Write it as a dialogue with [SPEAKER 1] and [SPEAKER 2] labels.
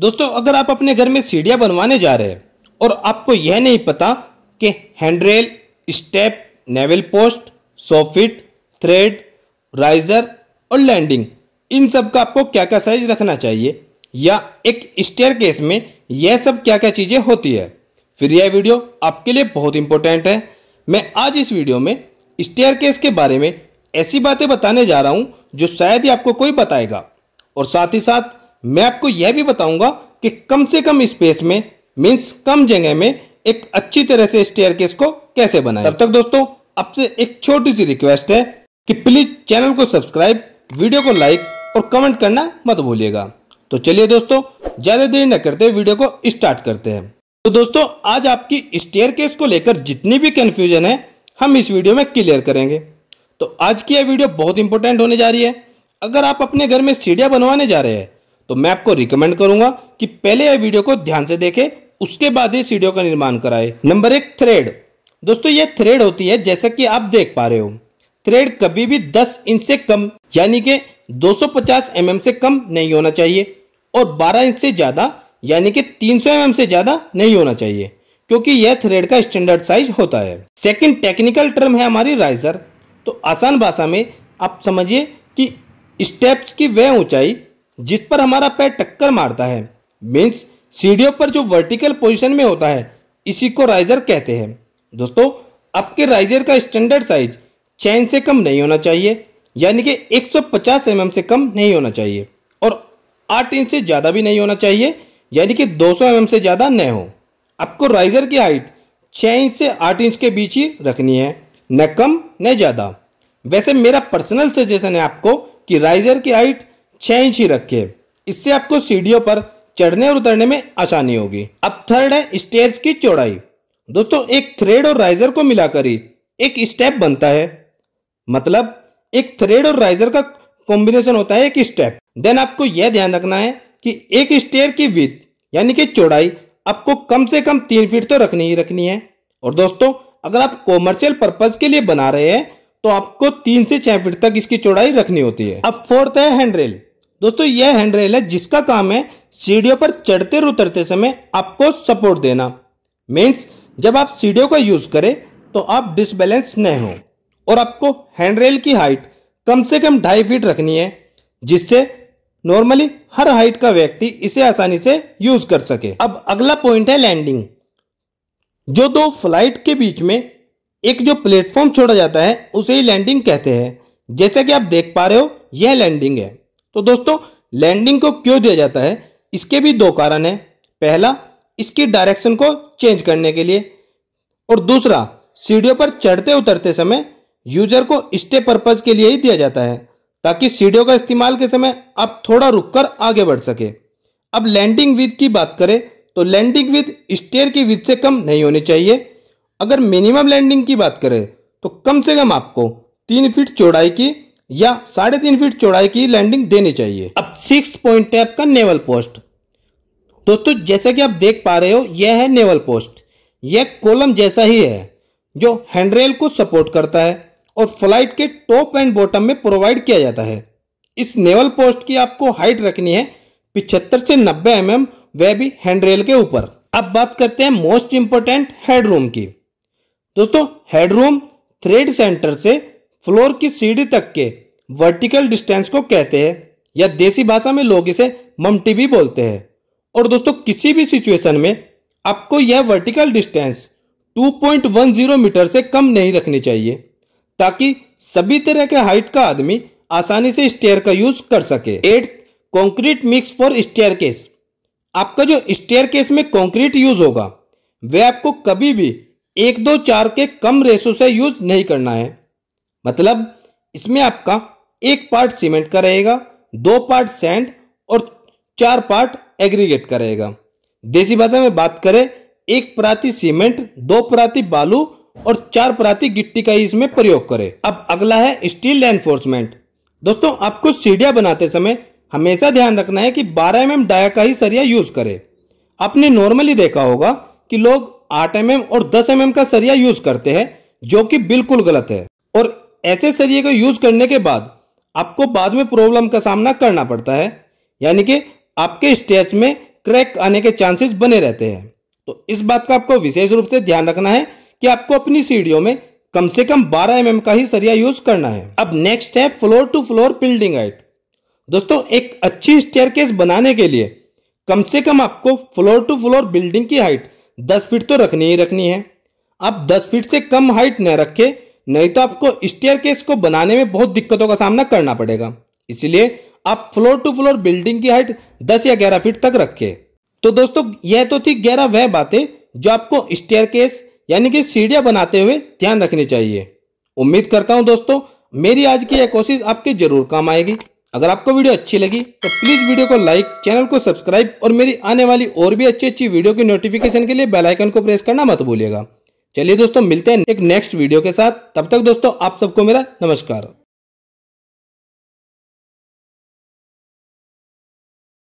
[SPEAKER 1] दोस्तों अगर आप अपने घर में सीढ़ियाँ बनवाने जा रहे हैं और आपको यह नहीं पता कि handrail step newel post soffit thread riser और लैंडिंग इन सब का आपको क्या क्या साइज रखना चाहिए या एक स्टेयर केस में यह सब क्या क्या चीज़ें होती है फिर यह वीडियो आपके लिए बहुत इंपॉर्टेंट है मैं आज इस वीडियो में स्टेयर केस के बारे में ऐसी बातें बताने जा रहा हूँ जो शायद ही आपको कोई बताएगा और साथ ही साथ मैं आपको यह भी बताऊंगा कि कम से कम स्पेस में मीन्स कम जगह में एक अच्छी तरह से स्टेयर केस को कैसे बनाए तब तक दोस्तों आपसे एक छोटी सी रिक्वेस्ट है कि प्लीज चैनल को सब्सक्राइब वीडियो को लाइक और कमेंट करना मत भूलिएगा तो चलिए दोस्तों ज्यादा देर न करते वीडियो को स्टार्ट करते हैं तो दोस्तों आज आपकी स्टेयर केस को लेकर जितनी भी कंफ्यूजन है हम इस वीडियो में क्लियर करेंगे तो आज की यह वीडियो बहुत इंपॉर्टेंट होने जा रही है अगर आप अपने घर में सीढ़िया बनवाने जा रहे हैं तो मैं आपको रिकमेंड करूंगा कि पहले यह वीडियो को ध्यान से देखें उसके बाद इस वीडियो का निर्माण कराए नंबर एक थ्रेड दोस्तों ये थ्रेड होती है जैसा कि आप देख पा रहे हो थ्रेड कभी भी 10 इंच से कम यानी कि 250 mm से कम नहीं होना चाहिए और 12 इंच से ज़्यादा यानी कि 300 mm से ज़्यादा नहीं होना चाहिए क्योंकि यह थ्रेड का स्टैंडर्ड साइज होता है सेकंड टेक्निकल टर्म है हमारी राइजर तो आसान भाषा में आप समझिए कि स्टेप्स की वह ऊंचाई जिस पर हमारा पैर टक्कर मारता है मीन्स सीढ़ियों पर जो वर्टिकल पोजिशन में होता है इसी को राइजर कहते हैं दोस्तों आपके राइजर का स्टैंडर्ड साइज चैन से कम नहीं होना चाहिए यानी कि 150 एम mm से कम नहीं होना चाहिए और 8 इंच से ज़्यादा भी नहीं होना चाहिए यानी कि 200 एम mm से ज़्यादा न हो आपको राइजर की हाइट 6 इंच से 8 इंच के बीच ही रखनी है न कम न ज़्यादा वैसे मेरा पर्सनल सजेशन है आपको कि राइजर की हाइट छह इंच ही रखिए इससे आपको सीढ़ियों पर चढ़ने और उतरने में आसानी होगी अब थर्ड है स्टेयर्स की चौड़ाई दोस्तों एक थ्रेड और राइजर को मिलाकर ही एक स्टेप बनता है मतलब एक थ्रेड और राइजर का कॉम्बिनेशन होता है एक स्टेप देन आपको यह ध्यान रखना है कि एक स्टेयर की विथ यानी कि चौड़ाई आपको कम से कम तीन फीट तो रखनी ही रखनी है और दोस्तों अगर आप कॉमर्शियल पर्पज के लिए बना रहे हैं तो आपको तीन से छह फीट तक इसकी चौड़ाई रखनी होती है अब फोर्थ है हैंडरेल दोस्तों यह हैंड रेल है जिसका काम है सीढ़ियों पर चढ़ते उतरते समय आपको सपोर्ट देना मीन्स जब आप सीढ़ियों का यूज़ करें तो आप डिसबैलेंस न हो और आपको हैंड रेल की हाइट कम से कम ढाई फीट रखनी है जिससे नॉर्मली हर हाइट का व्यक्ति इसे आसानी से यूज कर सके अब अगला पॉइंट है लैंडिंग जो दो फ्लाइट के बीच में एक जो प्लेटफॉर्म छोड़ा जाता है उसे ही लैंडिंग कहते हैं जैसा कि आप देख पा रहे हो यह लैंडिंग है तो दोस्तों लैंडिंग को क्यों दिया जाता है इसके भी दो कारण हैं पहला इसकी डायरेक्शन को चेंज करने के लिए और दूसरा सीढ़ियों पर चढ़ते उतरते समय यूजर को स्टे पर्पज के लिए ही दिया जाता है ताकि सीढ़ियों का इस्तेमाल के समय आप थोड़ा रुककर आगे बढ़ सके अब लैंडिंग विद की बात करें तो लैंडिंग विद स्टेयर की विद से कम नहीं होनी चाहिए अगर मिनिमम लैंडिंग की बात करें तो कम से कम आपको तीन फीट चौड़ाई की या साढ़े तीन फीट चौड़ाई की लैंडिंग देनी चाहिए अब सिक्स पॉइंट है आपका नेवल पोस्ट दोस्तों जैसा कि आप देख पा रहे हो यह है नेवल पोस्ट यह कोलम जैसा ही है जो हैंडरेल को सपोर्ट करता है और फ्लाइट के टॉप एंड बॉटम में प्रोवाइड किया जाता है इस नेवल पोस्ट की आपको हाइट रखनी है पिछहत्तर से नब्बे एम mm, एम वह भी हैंडरेल के ऊपर अब बात करते हैं मोस्ट इंपॉर्टेंट हेडरूम की दोस्तों हेडरूम थ्रेड सेंटर से फ्लोर की सीढ़ी तक के वर्टिकल डिस्टेंस को कहते हैं या देसी भाषा में लोग इसे ममटी भी बोलते हैं और दोस्तों किसी भी सिचुएशन में आपको यह वर्टिकल डिस्टेंस 2.10 मीटर से कम नहीं रखनी चाहिए ताकि सभी तरह के हाइट का आदमी आसानी से स्टेयर का यूज कर सके at concrete mix for staircase आपका जो स्टेयर केस में कॉन्क्रीट यूज होगा वह आपको कभी भी एक दो चार के कम रेशो से यूज नहीं करना है मतलब इसमें आपका एक पार्ट सीमेंट का रहेगा दो पार्ट सैंड और चार पार्ट एग्रीगेट का रहेगा देसी भाषा में बात करें एक प्राति सीमेंट दो प्राति बालू और चार प्राति गिट्टी का ही इसमें प्रयोग करें अब अगला है स्टील एनफोर्समेंट दोस्तों आपको सीढ़िया बनाते समय हमेशा ध्यान रखना है कि 12 एम mm डाया का ही सरिया यूज करें आपने नॉर्मली देखा होगा कि लोग 8 एम mm और 10 एम mm का सरिया यूज करते हैं जो कि बिल्कुल गलत है ऐसे सरिये को यूज करने के बाद आपको बाद में प्रॉब्लम का सामना करना पड़ता है यानी कि आपके स्टेज में क्रैक आने के चांसेस बने रहते हैं तो इस बात का आपको विशेष रूप से ध्यान रखना है कि आपको अपनी सीढ़ियों में कम से कम 12 एम mm का ही सरिया यूज करना है अब नेक्स्ट है floor to floor building height दोस्तों एक अच्छी स्टेयर बनाने के लिए कम से कम आपको फ्लोर टू फ्लोर बिल्डिंग की हाइट 10 फीट तो रखनी ही रखनी है आप 10 फीट से कम हाइट न रखें नहीं तो आपको स्टेयर केस को बनाने में बहुत दिक्कतों का सामना करना पड़ेगा इसलिए आप फ्लोर टू फ्लोर बिल्डिंग की हाइट 10 या 11 फीट तक रखें तो दोस्तों यह तो थी ग्यारह वह बातें जो आपको स्टेयर केस यानी कि सीढ़ियां बनाते हुए ध्यान रखनी चाहिए उम्मीद करता हूँ दोस्तों मेरी आज की यह कोशिश आपके जरूर काम आएगी अगर आपको वीडियो अच्छी लगी तो प्लीज़ वीडियो को लाइक चैनल को सब्सक्राइब और मेरी आने वाली और भी अच्छी अच्छी वीडियो की नोटिफिकेशन के लिए बेल आइकन को प्रेस करना मत भूलिएगा चलिए दोस्तों मिलते हैं एक नेक्स्ट वीडियो के साथ तब तक दोस्तों आप सबको मेरा नमस्कार